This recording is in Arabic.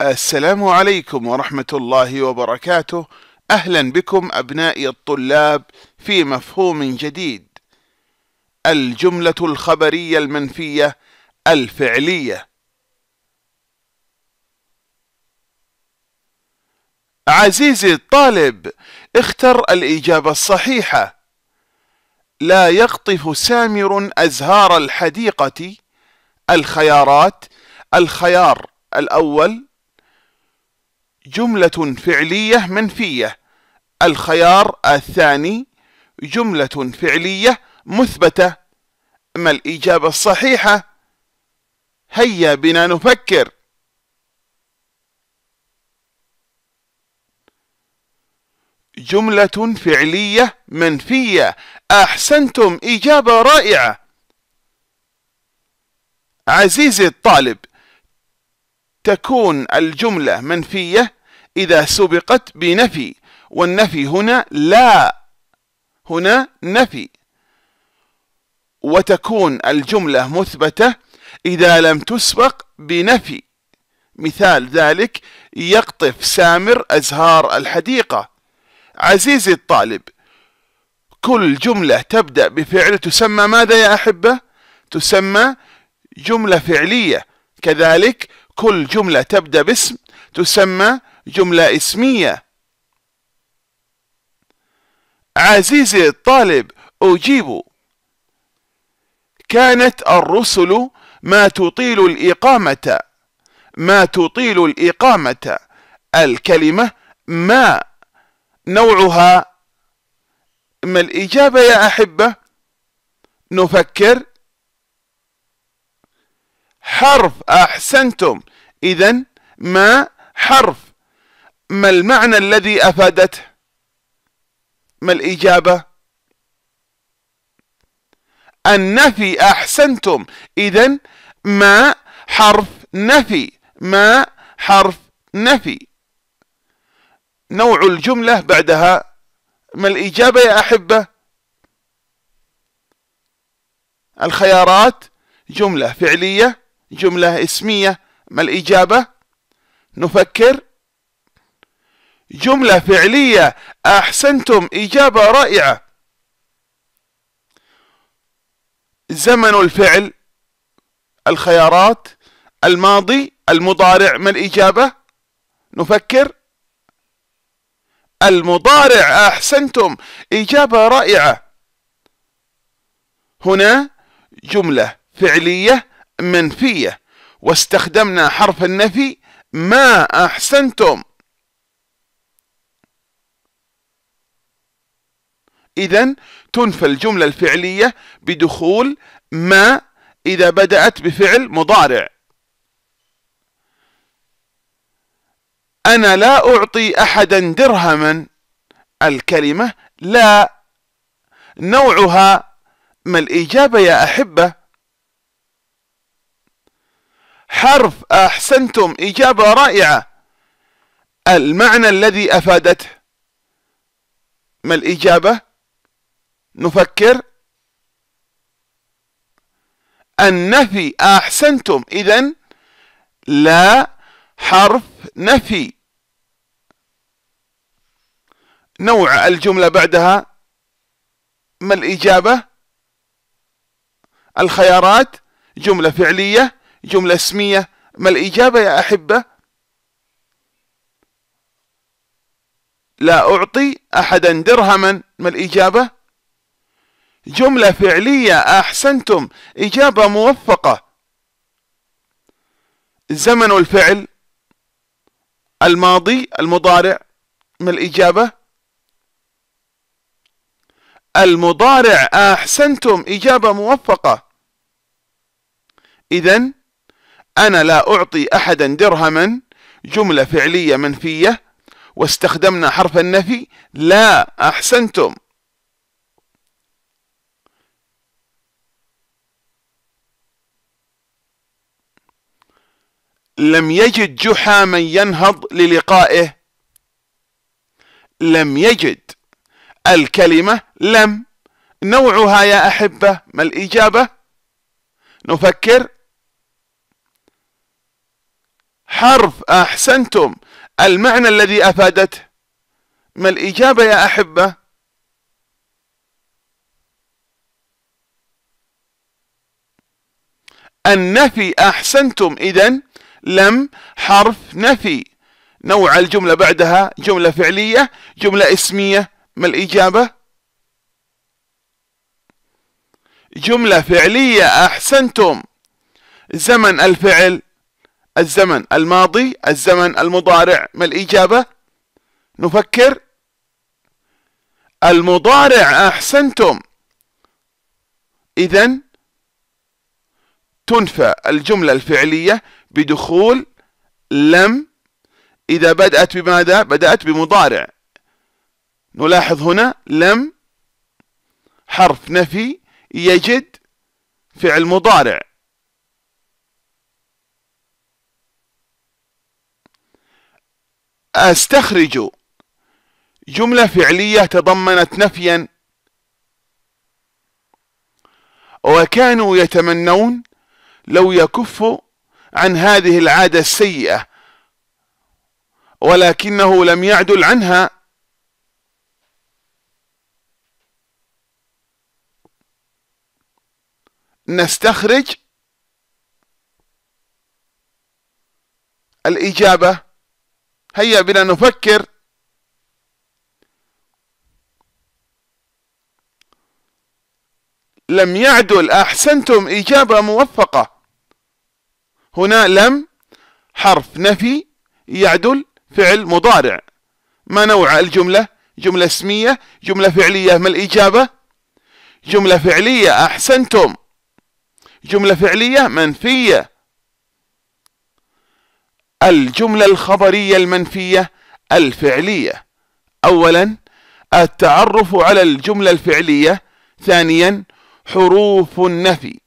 السلام عليكم ورحمة الله وبركاته أهلا بكم أبنائي الطلاب في مفهوم جديد الجملة الخبرية المنفية الفعلية عزيزي الطالب اختر الإجابة الصحيحة لا يقطف سامر أزهار الحديقة الخيارات الخيار الأول جملة فعلية منفية الخيار الثاني جملة فعلية مثبتة ما الإجابة الصحيحة؟ هيا بنا نفكر جملة فعلية منفية أحسنتم إجابة رائعة عزيزي الطالب تكون الجملة منفية إذا سبقت بنفي والنفي هنا لا هنا نفي وتكون الجملة مثبتة إذا لم تسبق بنفي مثال ذلك يقطف سامر أزهار الحديقة عزيزي الطالب كل جملة تبدأ بفعل تسمى ماذا يا أحبة؟ تسمى جملة فعلية كذلك كل جملة تبدأ باسم تسمى جملة اسمية عزيزي الطالب أجيب كانت الرسل ما تطيل الإقامة ما تطيل الإقامة الكلمة ما نوعها ما الإجابة يا أحبة نفكر حرف أحسنتم إذا ما حرف ما المعنى الذي أفادته ما الإجابة النفي أحسنتم إذا ما حرف نفي ما حرف نفي نوع الجملة بعدها ما الإجابة يا أحبة الخيارات جملة فعلية جملة اسمية ما الإجابة؟ نفكر جملة فعلية أحسنتم إجابة رائعة زمن الفعل الخيارات الماضي المضارع ما الإجابة؟ نفكر المضارع أحسنتم إجابة رائعة هنا جملة فعلية منفية واستخدمنا حرف النفي ما أحسنتم إذا تنفى الجملة الفعلية بدخول ما إذا بدأت بفعل مضارع أنا لا أعطي أحدا درهما الكلمة لا نوعها ما الإجابة يا أحبة حرف أحسنتم إجابة رائعة المعنى الذي أفادته ما الإجابة؟ نفكر النفي أحسنتم إذا لا حرف نفي نوع الجملة بعدها ما الإجابة؟ الخيارات جملة فعلية جملة اسمية ما الإجابة يا أحبة لا أعطي أحدا درهما ما الإجابة جملة فعلية أحسنتم إجابة موفقة زمن الفعل الماضي المضارع ما الإجابة المضارع أحسنتم إجابة موفقة إذا أنا لا أعطي أحدا درهما جملة فعلية منفية واستخدمنا حرف النفي لا أحسنتم لم يجد جحا من ينهض للقائه لم يجد الكلمة لم نوعها يا أحبة ما الإجابة نفكر حرف أحسنتم المعنى الذي أفادته ما الإجابة يا أحبة النفي أحسنتم إذا لم حرف نفي نوع الجملة بعدها جملة فعلية جملة اسمية ما الإجابة جملة فعلية أحسنتم زمن الفعل الزمن الماضي الزمن المضارع ما الإجابة نفكر المضارع أحسنتم إذا تنفى الجملة الفعلية بدخول لم إذا بدأت بماذا؟ بدأت بمضارع نلاحظ هنا لم حرف نفي يجد فعل مضارع أستخرج جملة فعلية تضمنت نفيا وكانوا يتمنون لو يكف عن هذه العادة السيئة ولكنه لم يعدل عنها نستخرج الإجابة هيا بنا نفكر لم يعدل أحسنتم إجابة موفقة هنا لم حرف نفي يعدل فعل مضارع ما نوع الجملة جملة اسمية جملة فعلية ما الإجابة جملة فعلية أحسنتم جملة فعلية منفية الجملة الخبرية المنفية الفعلية أولا التعرف على الجملة الفعلية ثانيا حروف النفي